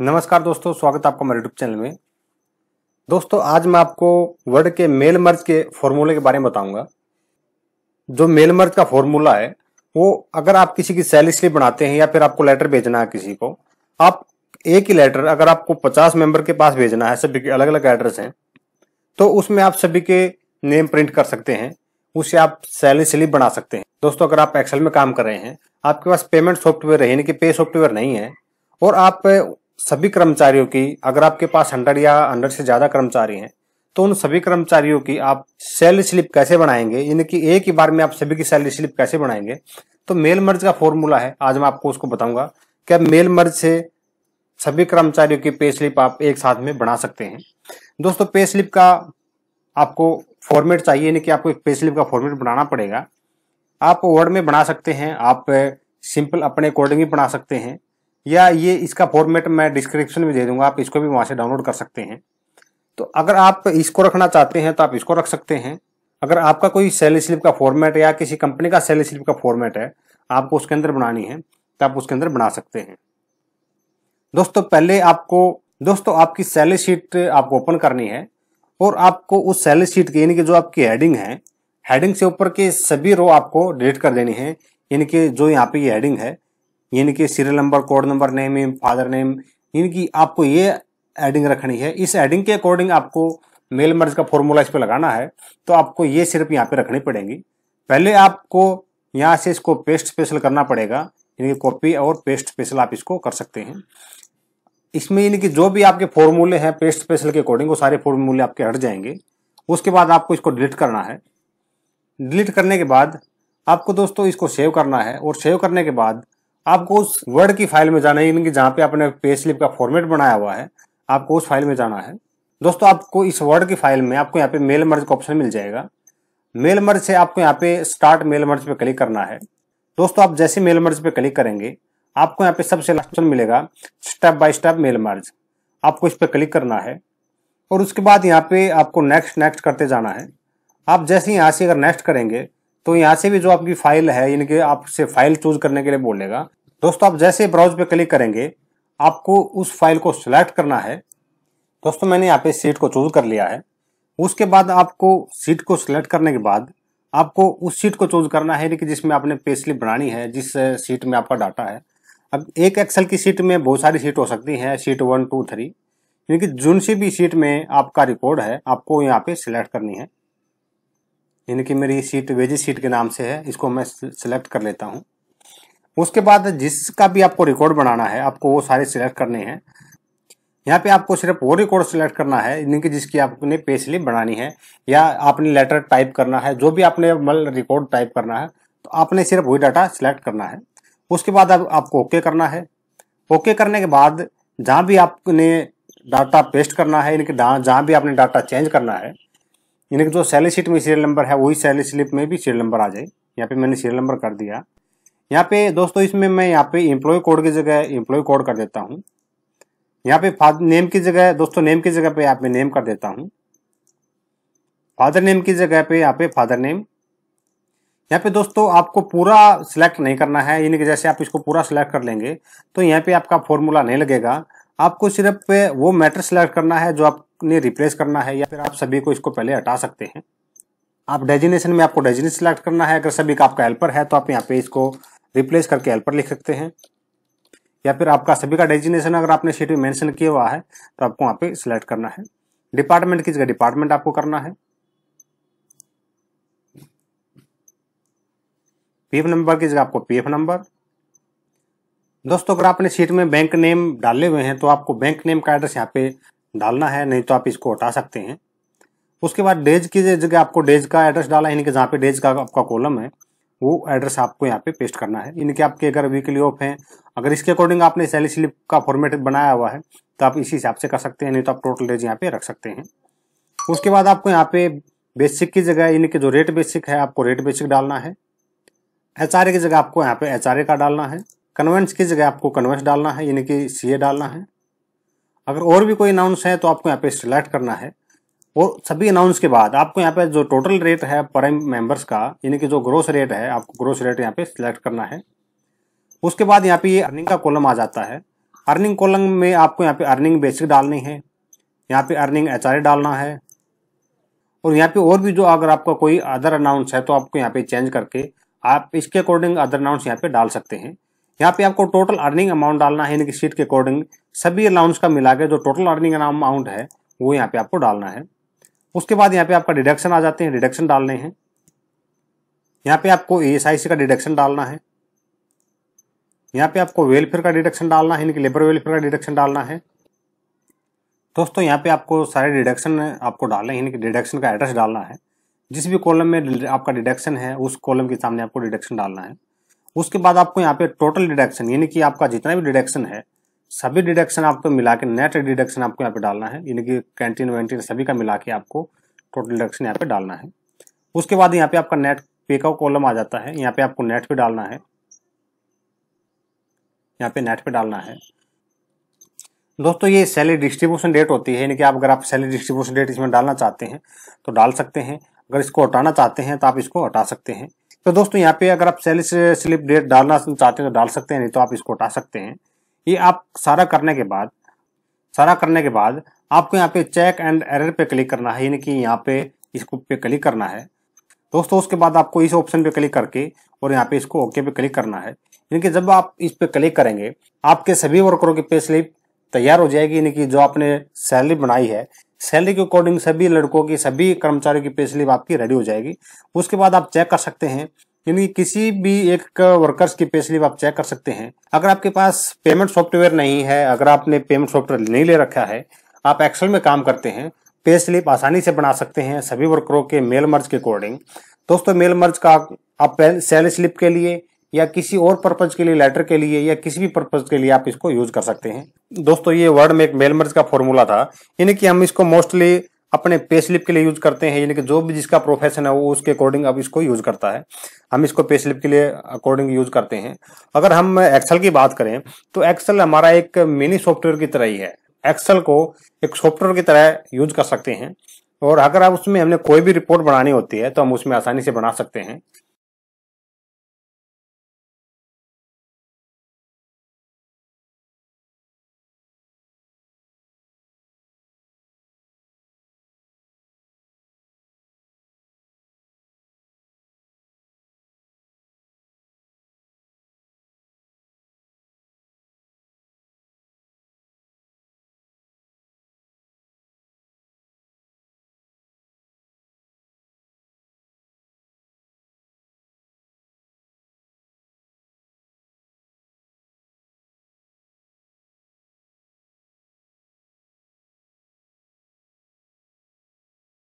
नमस्कार दोस्तों स्वागत है आपका हमारे यूट्यूब चैनल में दोस्तों आज मैं आपको वर्ड के मेल मर्ज के फॉर्मूले के बारे में बताऊंगा जो मेल मर्ज का फॉर्मूला है वो अगर आप किसी की सैलरी स्लिप बनाते हैं या फिर आपको लेटर भेजना है किसी को आप एक ही लेटर अगर आपको पचास मेंबर के पास भेजना है सभी के अलग अलग एड्रेस हैं तो उसमें आप सभी के नेम प्रिंट कर सकते हैं उसे आप सैलरी स्लिप बना सकते हैं दोस्तों अगर आप एक्सेल में काम कर रहे हैं आपके पास पेमेंट सॉफ्टवेयर है यानी कि पे सॉफ्टवेयर नहीं है और आप सभी कर्मचारियों की अगर आपके पास हंड्रेड या हंड्रेड से ज्यादा कर्मचारी हैं तो उन सभी कर्मचारियों की आप सैलरी स्लिप कैसे बनाएंगे यानी कि एक ही बार में आप सभी की सैलरी स्लिप कैसे बनाएंगे तो मेल मर्ज का फॉर्मूला है आज मैं आपको उसको बताऊंगा कि आप मेल मर्ज से सभी कर्मचारियों की पे स्लिप आप एक साथ में बना सकते हैं दोस्तों पे स्लिप का आपको फॉर्मेट चाहिए यानी कि आपको एक पे स्लिप का फॉर्मेट बनाना पड़ेगा आप वर्ड में बना सकते हैं आप सिंपल अपने अकॉर्डिंग ही बना सकते हैं या ये इसका फॉर्मेट मैं डिस्क्रिप्शन में दे दूंगा आप इसको भी वहाँ से डाउनलोड कर सकते हैं तो अगर आप इसको रखना चाहते हैं तो आप इसको रख सकते हैं अगर आपका कोई सैलरी स्लिप का फॉर्मेट या किसी कंपनी का सैलरी स्लिप का फॉर्मेट है आपको उसके अंदर बनानी है तो आप उसके अंदर बना सकते हैं दोस्तों पहले आपको दोस्तों आपकी सैलरी शीट आपको ओपन करनी है और आपको उस सैलरी शीट की यानी कि जो आपकी हेडिंग है हेडिंग से ऊपर के सभी रो आपको डिलीट कर देनी है यानी कि जो यहाँ पे ये हेडिंग है इनके serial number code number name father name इनकी आपको ये एडिंग रखनी है इस एडिंग के अकॉर्डिंग आपको मेल मर्ज का फॉर्मूला इस पर लगाना है तो आपको ये सिर्फ यहाँ पे रखनी पड़ेगी पहले आपको यहाँ से इसको पेस्ट स्पेशल करना पड़ेगा यानी कॉपी और पेस्ट स्पेशल आप इसको कर सकते हैं इसमें यानी कि जो भी आपके फॉर्मूले हैं पेस्ट स्पेशल के अकॉर्डिंग वो सारे फॉर्मूले आपके हट जाएंगे उसके बाद आपको इसको डिलीट करना है डिलीट करने के बाद आपको दोस्तों इसको सेव करना है और सेव करने के बाद आपको उस वर्ड की फाइल में जाना है यानी कि जहाँ पे आपने पे स्लिप का फॉर्मेट बनाया हुआ है आपको उस फाइल में जाना है दोस्तों आपको इस वर्ड की फाइल में आपको यहाँ पे मेल मर्ज का ऑप्शन मिल जाएगा मेल मर्ज से आपको यहाँ पे स्टार्ट मेल मर्ज पे क्लिक करना है दोस्तों आप जैसे मेल मर्ज पे क्लिक करेंगे आपको यहाँ पे सबसे लास्ट ऑप्शन मिलेगा step by step mail merge आपको इस पर क्लिक करना है और उसके बाद यहाँ पे आपको नेक्स्ट नेक्स्ट करते जाना है आप जैसे यहाँ से अगर नेक्स्ट करेंगे तो यहाँ से भी जो आपकी फाइल है यानी कि आपसे फाइल चूज करने के लिए बोलेगा दोस्तों आप जैसे ब्राउज पे क्लिक करेंगे आपको उस फाइल को सिलेक्ट करना है दोस्तों मैंने यहाँ पे सीट को चूज कर लिया है उसके बाद आपको सीट को सिलेक्ट करने के बाद आपको उस सीट को चूज करना है यानी कि जिसमें आपने पेस्लिप बनानी है जिस सीट में आपका डाटा है अब एक एक्सेल की सीट में बहुत सारी सीट हो सकती हैं सीट वन टू थ्री यानी कि जिन सी भी सीट में आपका रिकॉर्ड है आपको यहाँ पे सिलेक्ट करनी है यानी कि मेरी सीट वेजी सीट के नाम से है इसको मैं सिलेक्ट कर लेता हूँ उसके बाद जिसका भी आपको रिकॉर्ड बनाना है आपको वो सारे सिलेक्ट करने हैं यहाँ पे आपको सिर्फ वो रिकॉर्ड सिलेक्ट करना है यानी कि जिसकी आपने पे स्लिप बनानी है या आपने लेटर टाइप करना है जो भी आपने मल रिकॉर्ड टाइप करना है तो आपने सिर्फ वही डाटा सिलेक्ट करना है उसके बाद अब आपको ओके करना है ओके करने के बाद जहाँ भी आपने डाटा पेस्ट करना है यानी कि जहाँ भी आपने डाटा चेंज करना है यानी कि जो सैलरी शीट में सीरियल नंबर है वही सैलरी स्लिप में भी सीरियल नंबर आ जाए यहाँ पे मैंने सीरियल नंबर कर दिया यहाँ पे दोस्तों इसमें मैं यहाँ पे एम्प्लॉय कोड की जगह इम्प्लॉय कोड कर देता हूँ यहाँ पे फादर नेम की जगह दोस्तों नेम की जगह पे यहाँ पे नेम कर देता हूँ फादर नेम की जगह पे यहाँ पे फादर नेम यहाँ पे दोस्तों आपको पूरा सिलेक्ट नहीं करना है यानी कि जैसे आप इसको पूरा सिलेक्ट कर लेंगे तो यहाँ पे आपका फॉर्मूला नहीं लगेगा आपको सिर्फ वो मैटर सिलेक्ट करना है जो आपने रिप्लेस करना है या फिर आप सभी को इसको पहले हटा सकते हैं आप डेजिनेशन में आपको डेजिनेशन सिलेक्ट करना है अगर सभी का आपका हेल्पर है तो आप यहाँ पे इसको रिप्लेस करके हेल्पर लिख सकते हैं या फिर आपका सभी का डेजिनेशन अगर आपने शीट में मेंशन किया हुआ है तो आपको वहाँ पे सिलेक्ट करना है डिपार्टमेंट की जगह डिपार्टमेंट आपको करना है पीएफ नंबर की जगह आपको पीएफ नंबर दोस्तों अगर आपने शीट में बैंक नेम डाले हुए हैं तो आपको बैंक नेम का एड्रेस यहाँ पे डालना है नहीं तो आप इसको हटा सकते हैं उसके बाद डेज की जगह आपको डेज का एड्रेस डाला है यानी कि जहाँ पे डेज का आपका कॉलम है वो एड्रेस आपको यहाँ पे पेस्ट करना है इनके आपके अगर वीकली ऑफ हैं अगर इसके अकॉर्डिंग आपने सैलरी स्लिप का फॉर्मेट बनाया हुआ है तो आप इसी हिसाब से कर सकते हैं नहीं तो आप टोटल रेज यहाँ पे रख सकते हैं उसके बाद आपको यहाँ पे बेसिक की जगह इनके जो रेट बेसिक है आपको रेट बेसिक डालना है एच की जगह आपको यहाँ पे एच का डालना है कन्वेंस की जगह आपको कन्वेंस डालना है इनकी सी डालना है अगर और भी कोई अनाउंस है तो आपको यहाँ पे सिलेक्ट करना है और सभी अनाउंस के बाद आपको यहाँ पे जो टोटल रेट है पर मेंबर्स का यानी कि जो ग्रोस रेट है आपको ग्रोस रेट यहाँ पे सिलेक्ट करना है उसके बाद यहाँ पे ये अर्निंग का कॉलम आ जाता है अर्निंग कॉलम में आपको यहाँ पे अर्निंग बेसिक डालनी है यहाँ पे अर्निंग एच डालना है और यहाँ पे और भी जो अगर आपका कोई अदर अनाउंस है तो आपको यहाँ पे चेंज करके आप इसके अकॉर्डिंग अदर अनाउंस यहाँ पे डाल सकते हैं यहाँ पे आपको टोटल अर्निंग अमाउंट डालना है यानी कि सीट के अकॉर्डिंग सभी अनाउंस का मिला के जो टोटल अर्निंग अमाउंट है वो यहाँ पे आपको डालना है उसके बाद यहाँ पे आपका डिडक्शन आ जाते हैं डिडक्शन डालने हैं यहाँ पे आपको ई का डिडक्शन डालना है यहाँ पे आपको वेलफेयर का डिडक्शन डालना है इनके लेबर वेलफेयर का डिडक्शन डालना है दोस्तों यहाँ पे आपको सारे डिडक्शन आपको डालने हैं इनके डिडक्शन का एड्रेस डालना है जिस भी कॉलम में आपका डिडक्शन है उस कॉलम के सामने आपको डिडक्शन डालना है उसके बाद आपको यहाँ पे टोटल डिडक्शन यानी कि आपका जितना भी डिडक्शन है सभी डिडक्शन आपको मिला के नेट डिडक्शन आपको यहाँ पे डालना है यानी कि कैंटीन वैंटीन सभी का मिला के आपको टोटल डिडक्शन यहाँ पे डालना है उसके बाद यहाँ पे आपका नेट पे का कॉलम आ जाता है यहाँ पे आपको नेट पे डालना है यहाँ पे नेट पे डालना है दोस्तों ये सैलरी डिस्ट्रीब्यूशन डेट होती है यानी कि आप अगर आप सैलरी डिस्ट्रीब्यूशन डेट इसमें डालना चाहते हैं तो डाल सकते हैं अगर इसको हटाना चाहते हैं तो आप इसको हटा सकते हैं तो दोस्तों यहाँ पे अगर आप सैलरी स्लिप डेट डालना चाहते हैं तो डाल सकते हैं नहीं तो आप इसको हटा सकते हैं ये आप सारा करने के बाद सारा करने के बाद आपको यहाँ पे चेक एंड एरर पे क्लिक करना है यानी कि यहाँ पे इसको पे क्लिक करना है दोस्तों उसके बाद आपको इस ऑप्शन पे क्लिक करके और यहाँ पे इसको ओके पे क्लिक करना है यानी कि जब आप इस पे क्लिक करेंगे आपके सभी वर्करों की पे स्लिप तैयार हो जाएगी यानी कि जो आपने सैलरी बनाई है सैलरी के अकॉर्डिंग सभी लड़कों की सभी कर्मचारियों की पे स्लिप आपकी रेडी हो जाएगी उसके बाद आप चेक कर सकते हैं यानी किसी भी एक वर्कर्स की पे स्लिप आप चेक कर सकते हैं अगर आपके पास पेमेंट सॉफ्टवेयर नहीं है अगर आपने पेमेंट सॉफ्टवेयर नहीं ले रखा है आप एक्सेल में काम करते हैं पे स्लिप आसानी से बना सकते हैं सभी वर्करों के मेल मर्ज के अकॉर्डिंग दोस्तों मेल मर्ज का आप सेल स्लिप के लिए या किसी और पर्पज के लिए लेटर के लिए या किसी भी पर्पज के लिए आप इसको यूज कर सकते हैं दोस्तों ये वर्ड में एक मेल मर्ज का फॉर्मूला था यानी कि हम इसको मोस्टली अपने पे स्लिप के लिए यूज करते हैं यानी कि जो भी जिसका प्रोफेशन है वो उसके अकॉर्डिंग अब इसको यूज करता है हम इसको पे स्लिप के लिए अकॉर्डिंग यूज करते हैं अगर हम एक्सेल की बात करें तो एक्सेल हमारा एक मिनी सॉफ्टवेयर की तरह ही है एक्सेल को एक सॉफ्टवेयर की तरह यूज कर सकते हैं और अगर आप उसमें हमने कोई भी रिपोर्ट बनानी होती है तो हम उसमें आसानी से बना सकते हैं